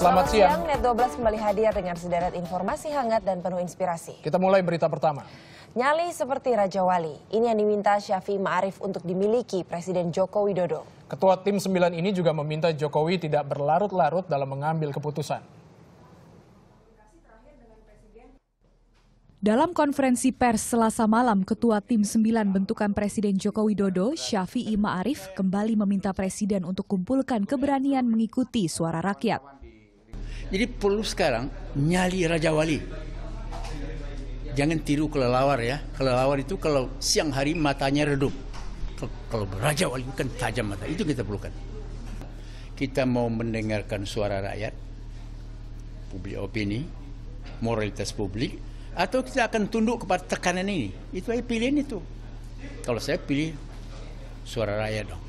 Selamat, Selamat siang. siang. Net 12 kembali hadir dengan sederet informasi hangat dan penuh inspirasi. Kita mulai berita pertama. Nyali seperti Raja Wali, ini yang diminta Syafi Ma'arif untuk dimiliki Presiden Joko Widodo. Ketua Tim 9 ini juga meminta Jokowi tidak berlarut-larut dalam mengambil keputusan. Dalam konferensi pers Selasa malam, Ketua Tim 9 bentukan Presiden Joko Widodo, Syafi'i Ma'arif, kembali meminta Presiden untuk kumpulkan keberanian mengikuti suara rakyat. Jadi perlu sekarang nyali Raja Wali. Jangan tiru kelelawar ya. Kelelawar itu kalau siang hari matanya redup. Kalau Raja Wali kan tajam mata. Itu kita perlukan. Kita mau mendengarkan suara rakyat, publik opini, moralitas publik, atau kita akan tunduk kepada tekanan ini. Itu aja pilihan itu. Kalau saya pilih suara rakyat dong.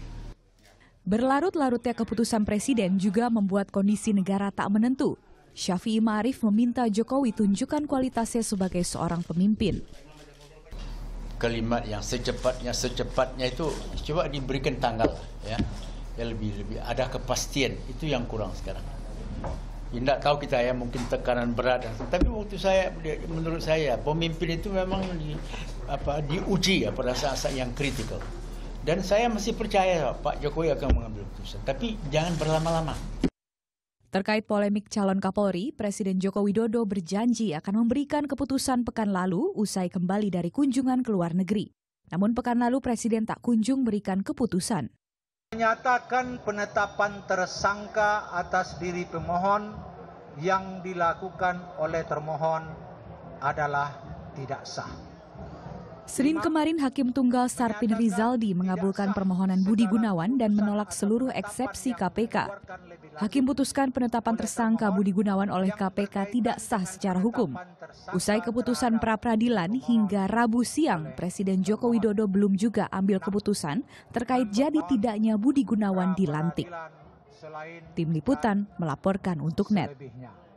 Berlarut-larutnya keputusan Presiden juga membuat kondisi negara tak menentu. Syafi'i Ma'arif meminta Jokowi tunjukkan kualitasnya sebagai seorang pemimpin. Kalimat yang secepatnya secepatnya itu coba diberikan tanggal ya. Ya lebih lebih ada kepastian itu yang kurang sekarang. Tidak tahu kita ya mungkin tekanan berat dan tapi waktu saya menurut saya pemimpin itu memang di, apa diuji ya pada saat-saat yang kritikal. Dan saya masih percaya Pak Jokowi akan mengambil keputusan, tapi jangan berlama-lama. Terkait polemik calon Kapolri, Presiden Joko Widodo berjanji akan memberikan keputusan pekan lalu usai kembali dari kunjungan ke luar negeri. Namun pekan lalu Presiden tak kunjung berikan keputusan. Menyatakan penetapan tersangka atas diri pemohon yang dilakukan oleh termohon adalah tidak sah. Senin kemarin Hakim Tunggal Sarpin Rizaldi mengabulkan permohonan Budi Gunawan dan menolak seluruh eksepsi KPK. Hakim putuskan penetapan tersangka Budi Gunawan oleh KPK tidak sah secara hukum. Usai keputusan pra-peradilan hingga Rabu siang, Presiden Joko Widodo belum juga ambil keputusan terkait jadi tidaknya Budi Gunawan dilantik. Tim Liputan melaporkan untuk NET.